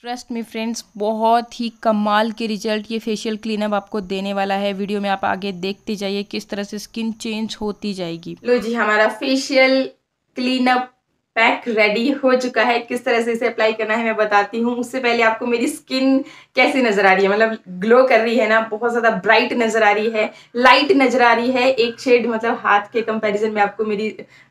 trust me friends बहुत ही कमाल के रिजल्ट ये फेशियल क्लीनअप आपको देने वाला है वीडियो में आप आगे देखते जाइए किस तरह से स्किन चेंज होती जाएगी लो जी हमारा फेशियल क्लीनअप पैक रेडी हो चुका है किस तरह से इसे अप्लाई करना है मैं बताती हूँ उससे पहले आपको मेरी स्किन कैसी नज़र आ रही है मतलब ग्लो कर रही है ना बहुत ज़्यादा ब्राइट नज़र आ रही है लाइट नज़र आ रही है एक शेड मतलब हाथ के कंपैरिजन में आपको मेरी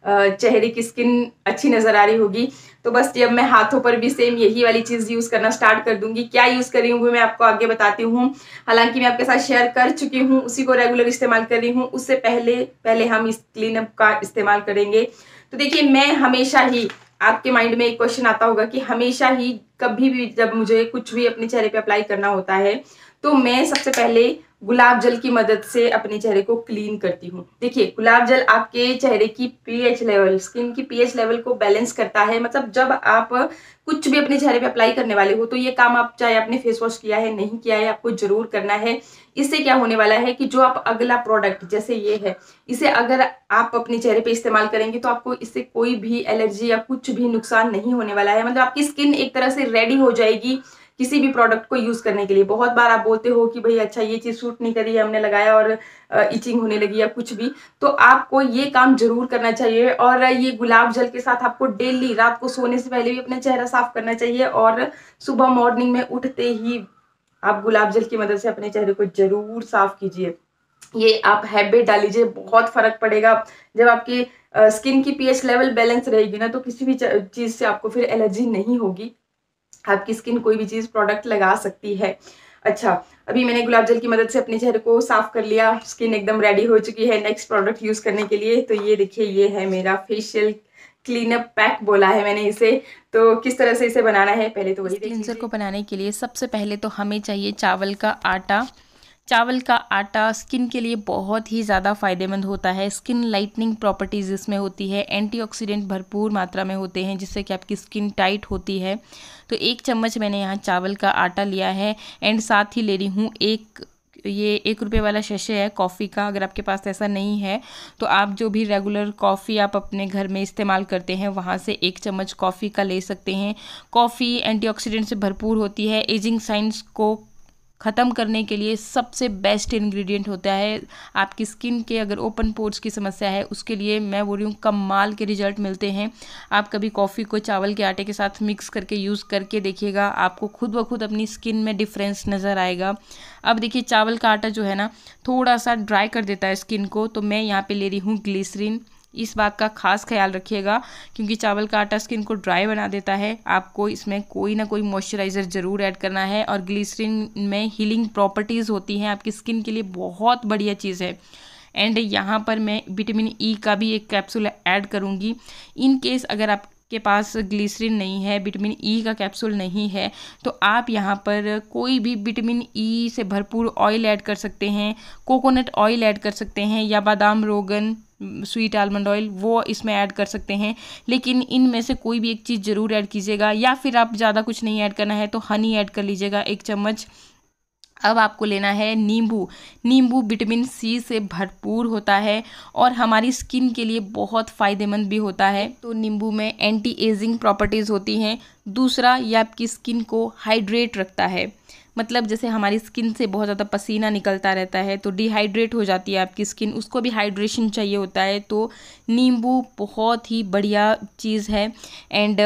चेहरे की स्किन अच्छी नज़र आ रही होगी तो बस जब मैं हाथों पर भी सेम यही वाली चीज़ यूज़ करना स्टार्ट कर दूंगी क्या यूज़ कर रही हूँ वो मैं आपको आगे बताती हूँ हालांकि मैं आपके साथ शेयर कर चुकी हूँ उसी को रेगुलर इस्तेमाल कर रही हूँ उससे पहले पहले हम इस क्लीनअप का इस्तेमाल करेंगे तो देखिए मैं हमेशा ही आपके माइंड में एक क्वेश्चन आता होगा कि हमेशा ही कभी भी जब मुझे कुछ भी अपने चेहरे पे अप्लाई करना होता है तो मैं सबसे पहले गुलाब जल की मदद से अपने चेहरे को क्लीन करती हूँ देखिए गुलाब जल आपके चेहरे की पीएच लेवल स्किन की पीएच लेवल को बैलेंस करता है मतलब जब आप कुछ भी अपने चेहरे पे अप्लाई करने वाले हो तो ये काम आप चाहे आपने फेस वॉश किया है नहीं किया है आपको जरूर करना है इससे क्या होने वाला है कि जो आप अगला प्रोडक्ट जैसे ये है इसे अगर आप अपने चेहरे पे इस्तेमाल करेंगे तो आपको इससे कोई भी एलर्जी या कुछ भी नुकसान नहीं होने वाला है मतलब आपकी स्किन एक तरह से रेडी हो जाएगी किसी भी प्रोडक्ट को यूज़ करने के लिए बहुत बार आप बोलते हो कि भाई अच्छा ये चीज़ सूट नहीं करी हमने लगाया और इचिंग होने लगी या कुछ भी तो आपको ये काम जरूर करना चाहिए और ये गुलाब जल के साथ आपको डेली रात को सोने से पहले भी अपना चेहरा साफ करना चाहिए और सुबह मॉर्निंग में उठते ही आप गुलाब जल की मदद से अपने चेहरे को जरूर साफ कीजिए ये आप हैबिट डाल लीजिए बहुत फर्क पड़ेगा जब आपकी स्किन की पीएच लेवल बैलेंस रहेगी ना तो किसी भी चीज़ से आपको फिर एलर्जी नहीं होगी आपकी स्किन कोई भी चीज़ प्रोडक्ट लगा सकती है अच्छा अभी मैंने गुलाब जल की मदद से अपने चेहरे को साफ कर लिया स्किन एकदम रेडी हो चुकी है नेक्स्ट प्रोडक्ट यूज़ करने के लिए तो ये देखिए ये है मेरा फेशियल क्लीनअप पैक बोला है मैंने इसे तो किस तरह से इसे बनाना है पहले तो वही क्लिनजर को बनाने के लिए सबसे पहले तो हमें चाहिए चावल का आटा चावल का आटा स्किन के लिए बहुत ही ज़्यादा फायदेमंद होता है स्किन लाइटनिंग प्रॉपर्टीज़ इसमें होती है एंटीऑक्सीडेंट भरपूर मात्रा में होते हैं जिससे कि आपकी स्किन टाइट होती है तो एक चम्मच मैंने यहाँ चावल का आटा लिया है एंड साथ ही ले रही हूँ एक ये एक रुपये वाला शशे है कॉफ़ी का अगर आपके पास ऐसा नहीं है तो आप जो भी रेगुलर कॉफ़ी आप अपने घर में इस्तेमाल करते हैं वहाँ से एक चम्मच कॉफ़ी का ले सकते हैं कॉफ़ी एंटीऑक्सीडेंट से भरपूर होती है एजिंग साइंस को ख़त्म करने के लिए सबसे बेस्ट इन्ग्रीडियंट होता है आपकी स्किन के अगर ओपन पोर्ट्स की समस्या है उसके लिए मैं बोल रही हूँ कमाल के रिजल्ट मिलते हैं आप कभी कॉफ़ी को चावल के आटे के साथ मिक्स करके यूज़ करके देखिएगा आपको खुद ब खुद अपनी स्किन में डिफरेंस नज़र आएगा अब देखिए चावल का आटा जो है ना थोड़ा सा ड्राई कर देता है स्किन को तो मैं यहाँ पर ले रही हूँ ग्लीसरीन इस बात का खास ख्याल रखिएगा क्योंकि चावल का आटा स्किन को ड्राई बना देता है आपको इसमें कोई ना कोई मॉइस्चराइज़र ज़रूर ऐड करना है और ग्लिसरीन में हीलिंग प्रॉपर्टीज़ होती हैं आपकी स्किन के लिए बहुत बढ़िया चीज़ है एंड यहाँ पर मैं विटामिन ई e का भी एक कैप्सूल ऐड करूँगी इन केस अगर आप के पास ग्लिसरीन नहीं है विटामिन ई e का कैप्सूल नहीं है तो आप यहाँ पर कोई भी विटामिन ई e से भरपूर ऑयल ऐड कर सकते हैं कोकोनट ऑयल ऐड कर सकते हैं या बादाम रोगन स्वीट आलमंड ऑयल वो इसमें ऐड कर सकते हैं लेकिन इनमें से कोई भी एक चीज़ ज़रूर ऐड कीजिएगा या फिर आप ज़्यादा कुछ नहीं ऐड करना है तो हनी ऐड कर लीजिएगा एक चम्मच अब आपको लेना है नींबू नींबू विटामिन सी से भरपूर होता है और हमारी स्किन के लिए बहुत फ़ायदेमंद भी होता है तो नींबू में एंटी एजिंग प्रॉपर्टीज़ होती हैं दूसरा ये आपकी स्किन को हाइड्रेट रखता है मतलब जैसे हमारी स्किन से बहुत ज़्यादा पसीना निकलता रहता है तो डिहाइड्रेट हो जाती है आपकी स्किन उसको भी हाइड्रेशन चाहिए होता है तो नींबू बहुत ही बढ़िया चीज़ है एंड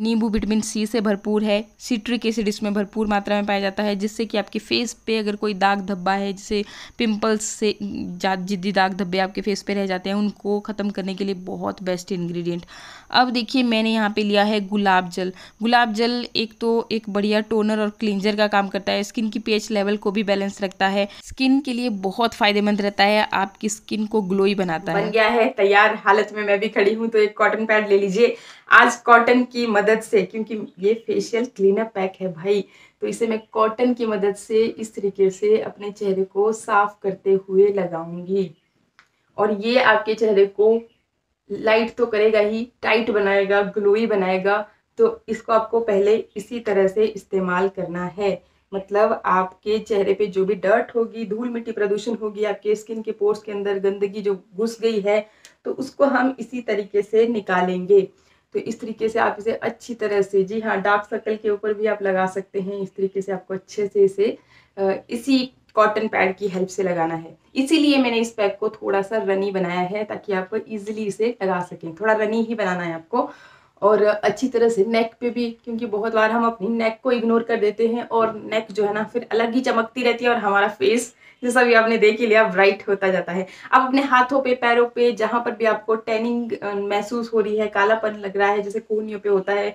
नींबू विटामिन सी से भरपूर है सिट्रिक एसिड इसमें भरपूर मात्रा में पाया जाता है जिससे कि आपके फेस पे अगर कोई दाग धब्बा है जिसे पिंपल्स से जिद्दी दाग धब्बे आपके फेस पे रह जाते हैं उनको ख़त्म करने के लिए बहुत बेस्ट इंग्रेडिएंट अब देखिए मैंने यहाँ पे लिया है गुलाब जल गुलाब जल एक तो एक बढ़िया टोनर और क्लिनजर का काम करता है स्किन की पेच लेवल को भी बैलेंस रखता है स्किन के लिए बहुत फ़ायदेमंद रहता है आपकी स्किन को ग्लोई बनाता है बन गया है तैयार हालत में मैं भी खड़ी हूँ तो एक कॉटन पैड ले लीजिए आज कॉटन की मदद मदद से क्योंकि ये फेशियल क्लीनर पैक है भाई तो इसे मैं कॉटन की मदद से इस तरीके से अपने चेहरे को साफ करते हुए लगाऊंगी और ये आपके चेहरे को लाइट तो करेगा ही टाइट बनाएगा ग्लोई बनाएगा तो इसको आपको पहले इसी तरह से इस्तेमाल करना है मतलब आपके चेहरे पे जो भी डर्ट होगी धूल मिट्टी प्रदूषण होगी आपके स्किन के पोर्स के अंदर गंदगी जो घुस गई है तो उसको हम इसी तरीके से निकालेंगे तो इस तरीके से आप इसे अच्छी तरह से जी हाँ डार्क सर्कल के ऊपर भी आप लगा सकते हैं इस तरीके से आपको अच्छे से इसे इसी कॉटन पैड की हेल्प से लगाना है इसीलिए मैंने इस पैक को थोड़ा सा रनी बनाया है ताकि आप इजिली इसे लगा सकें थोड़ा रनी ही बनाना है आपको और अच्छी तरह से नेक पे भी क्योंकि बहुत बार हम अपनी नेक को इग्नोर कर देते हैं और नेक जो है ना फिर अलग ही चमकती रहती है और हमारा फेस जैसा भी आपने देख ही लिया ब्राइट होता जाता है अब अपने हाथों पे पैरों पे जहां पर भी आपको टैनिंग महसूस हो रही है कालापन लग रहा है जैसे कोहनियों पे होता है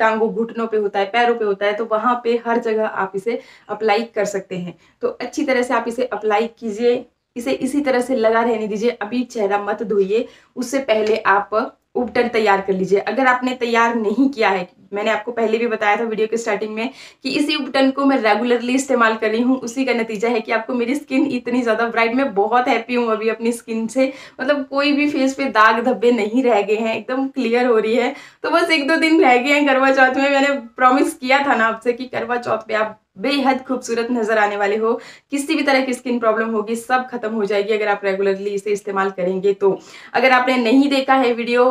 टांगों घुटनों पे होता है पैरों पे होता है तो वहां पे हर जगह आप इसे अप्लाई कर सकते हैं तो अच्छी तरह से आप इसे अप्लाई कीजिए इसे इसी तरह से लगा रहने दीजिए अभी चेहरा मत धोइए उससे पहले आप उपटन तैयार कर लीजिए अगर आपने तैयार नहीं किया है मैंने आपको पहले भी बताया था वीडियो के स्टार्टिंग में कि इसी उपटन को मैं रेगुलरली इस्तेमाल कर रही हूँ उसी का नतीजा है कि आपको मेरी स्किन इतनी ज़्यादा ब्राइट मैं बहुत हैप्पी हूँ अभी अपनी स्किन से मतलब कोई भी फेस पे दाग धब्बे नहीं रह गए हैं एकदम क्लियर हो रही है तो बस एक दो दिन रह गए हैं करवा चौथ में मैंने प्रॉमिस किया था ना आपसे कि करवा चौथ पे आप बेहद खूबसूरत नजर आने वाले हो किसी भी तरह की स्किन प्रॉब्लम होगी सब खत्म हो जाएगी अगर आप रेगुलरली इसे इस्तेमाल करेंगे तो अगर आपने नहीं देखा है वीडियो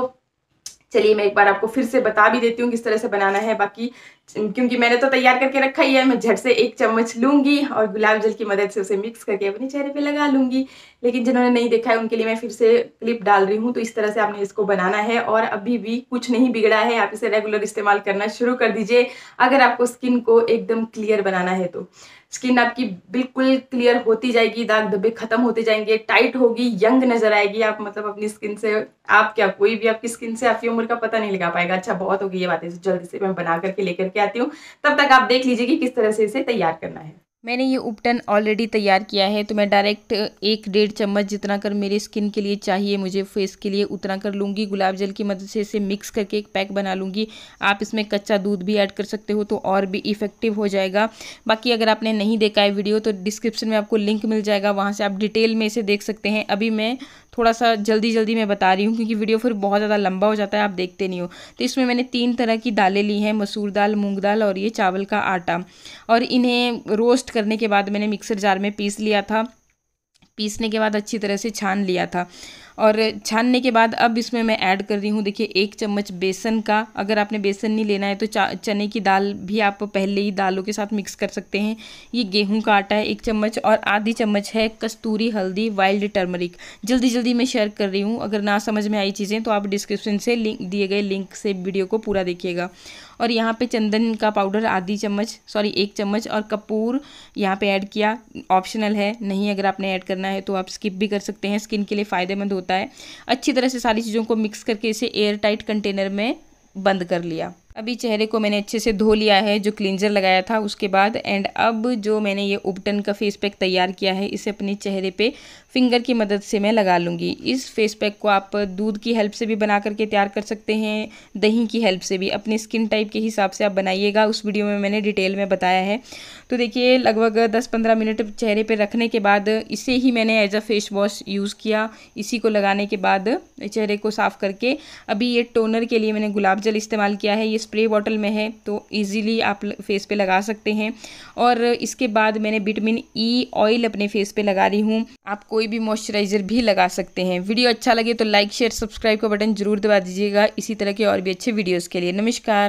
चलिए मैं एक बार आपको फिर से बता भी देती हूँ किस तरह से बनाना है बाकी क्योंकि मैंने तो तैयार करके रखा ही है मैं झट से एक चम्मच लूंगी और गुलाब जल की मदद से उसे मिक्स करके अपने चेहरे पे लगा लूंगी लेकिन जिन्होंने नहीं देखा है उनके लिए मैं फिर से क्लिप डाल रही हूँ तो इस तरह से आपने इसको बनाना है और अभी भी कुछ नहीं बिगड़ा है आप इसे रेगुलर इस्तेमाल करना शुरू कर दीजिए अगर आपको स्किन को एकदम क्लियर बनाना है तो स्किन आपकी बिल्कुल क्लियर होती जाएगी दाग धब्बे खत्म होते जाएंगे टाइट होगी यंग नजर आएगी आप मतलब अपनी स्किन से आप क्या कोई भी आपकी स्किन से आपकी उम्र का पता नहीं लगा पाएगा अच्छा बहुत होगी ये बातें जल्दी से मैं बना करके लेकर के आती हूँ तब तक आप देख लीजिए कि किस तरह से इसे तैयार करना है मैंने ये उपटन ऑलरेडी तैयार किया है तो मैं डायरेक्ट एक डेढ़ चम्मच जितना कर मेरे स्किन के लिए चाहिए मुझे फेस के लिए उतना कर लूँगी गुलाब जल की मदद से इसे मिक्स करके एक पैक बना लूँगी आप इसमें कच्चा दूध भी ऐड कर सकते हो तो और भी इफेक्टिव हो जाएगा बाकी अगर आपने नहीं देखा है वीडियो तो डिस्क्रिप्शन में आपको लिंक मिल जाएगा वहाँ से आप डिटेल में इसे देख सकते हैं अभी मैं थोड़ा सा जल्दी जल्दी मैं बता रही हूँ क्योंकि वीडियो फिर बहुत ज़्यादा लंबा हो जाता है आप देखते नहीं हो तो इसमें मैंने तीन तरह की दालें ली हैं मसूर दाल मूंग दाल और ये चावल का आटा और इन्हें रोस्ट करने के बाद मैंने मिक्सर जार में पीस लिया था पीसने के बाद अच्छी तरह से छान लिया था और छानने के बाद अब इसमें मैं ऐड कर रही हूँ देखिए एक चम्मच बेसन का अगर आपने बेसन नहीं लेना है तो चने की दाल भी आप पहले ही दालों के साथ मिक्स कर सकते हैं ये गेहूं का आटा है एक चम्मच और आधी चम्मच है कस्तूरी हल्दी वाइल्ड टर्मरिक जल्दी जल्दी मैं शेयर कर रही हूँ अगर ना समझ में आई चीज़ें तो आप डिस्क्रिप्शन से लिंक दिए गए लिंक से वीडियो को पूरा देखिएगा और यहाँ पे चंदन का पाउडर आधी चम्मच सॉरी एक चम्मच और कपूर यहाँ पे ऐड किया ऑप्शनल है नहीं अगर आपने ऐड करना है तो आप स्किप भी कर सकते हैं स्किन के लिए फ़ायदेमंद होता है अच्छी तरह से सारी चीज़ों को मिक्स करके इसे एयर टाइट कंटेनर में बंद कर लिया अभी चेहरे को मैंने अच्छे से धो लिया है जो क्लिनजर लगाया था उसके बाद एंड अब जो मैंने ये उबटन का फेस पैक तैयार किया है इसे अपने चेहरे पे फिंगर की मदद से मैं लगा लूँगी इस फेस पैक को आप दूध की हेल्प से भी बना करके तैयार कर सकते हैं दही की हेल्प से भी अपनी स्किन टाइप के हिसाब से आप बनाइएगा उस वीडियो में मैंने डिटेल में बताया है तो देखिए लगभग 10-15 मिनट चेहरे पर रखने के बाद इसे ही मैंने as a face wash use किया इसी को लगाने के बाद चेहरे को साफ़ करके अभी ये टोनर के लिए मैंने गुलाब जल इस्तेमाल किया है ये स्प्रे बॉटल में है तो ईज़िली आप फेस पे लगा सकते हैं और इसके बाद मैंने विटामिन ई ऑयल अपने फेस पे लगा रही हूँ आपको कोई भी मॉइस्चराइज़र भी लगा सकते हैं वीडियो अच्छा लगे तो लाइक शेयर सब्सक्राइब का बटन जरूर दबा दीजिएगा इसी तरह के और भी अच्छे वीडियोज़ के लिए नमस्कार